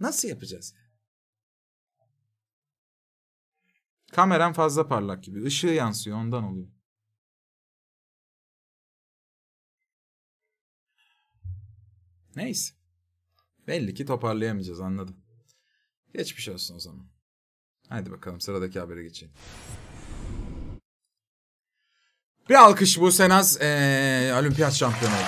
Nasıl yapacağız? Kameran fazla parlak gibi. Işığı yansıyor ondan oluyor. Neyse. Belli ki toparlayamayacağız anladım. Geçmiş olsun o zaman. Haydi bakalım sıradaki habere geçelim. Bir alkış bu Senaz ee, olimpiyat şampiyonu